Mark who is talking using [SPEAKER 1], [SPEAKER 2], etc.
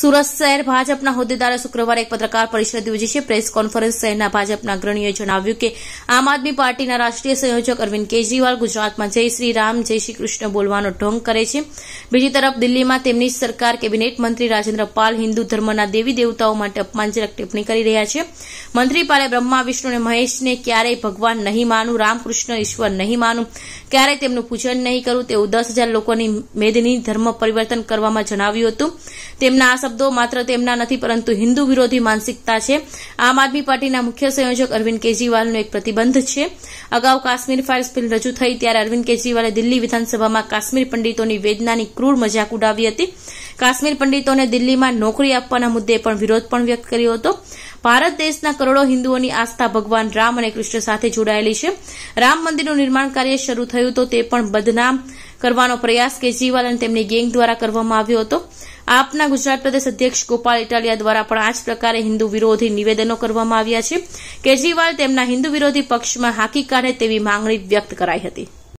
[SPEAKER 1] સુરત શહેર ભાજપના હોદ્દેદારે શુક્રવારે એક પત્રકાર પરિષદ યોજી છે પ્રેસ કોન્ફરન્સ શહેરના ભાજપના અગ્રણીઓએ જણાવ્યું કે આમ આદમી પાર્ટીના રાષ્ટ્રીય સંયોજક અરવિંદ કેજરીવાલ ગુજરાતમાં જય શ્રી રામ જય શ્રી કૃષ્ણ બોલવાનો ઢોંગ કરે છે બીજી તરફ દિલ્હીમાં તેમની સરકાર કેબિનેટ મંત્રી રાજેન્દ્ર પાલ હિન્દુ ધર્મના દેવી દેવતાઓ માટે અપમાનજનક ટિપ્પણી કરી રહ્યા છે મંત્રી પાલે બ્રહ્મા વિષ્ણુ અને મહેશને ક્યારેય ભગવાન નહીં માનું રામકૃષ્ણ ઈશ્વર નહીં માનું ક્યારેય તેમનું પૂજન નહીં કરું તેવું દસ હજાર લોકોની મેદની ધર્મ પરિવર્તન કરવામાં જણાવ્યું હતું તેમના શબ્દો માત્ર તેમના નથી પરંતુ હિન્દુ વિરોધી માનસિકતા છે આમ આદમી પાર્ટીના મુખ્ય સંયોજક અરવિંદ કેજરીવાલનો એક પ્રતિબંધ છે અગાઉ કાશ્મીર ફાઇલ્સ બિલ રજૂ થઈ ત્યારે અરવિંદ કેજરીવાલે દિલ્હી વિધાનસભામાં કાશ્મીર પંડિતોની વેદનાની ક્રૂર મજાક ઉડાવી હતી કાશ્મીર પંડિતોને દિલ્હીમાં નોકરી આપવાના મુદ્દે પણ વિરોધ પણ વ્યક્ત કર્યો હતો ભારત દેશના કરોડો હિન્દુઓની આસ્થા ભગવાન રામ અને કૃષ્ણ સાથે જોડાયેલી છે રામ મંદિરનું નિર્માણ કાર્ય શરૂ થયું તો તે પણ બદનામ કરવાનો પ્રયાસ કેજરીવાલ અને તેમની ગેંગ દ્વારા કરવામાં આવ્યો હતો આપના ગુજરાત પ્રદેશ અધ્યક્ષ ગોપાલ ઇટાલિયા દ્વારા પણ આ જ પ્રકારે હિન્દુ વિરોધી નિવેદનો કરવામાં આવ્યા છે કેજરીવાલ તેમના હિન્દુ વિરોધી પક્ષમાં હાકી કાઢે તેવી માંગણી વ્યક્ત કરાઈ હતી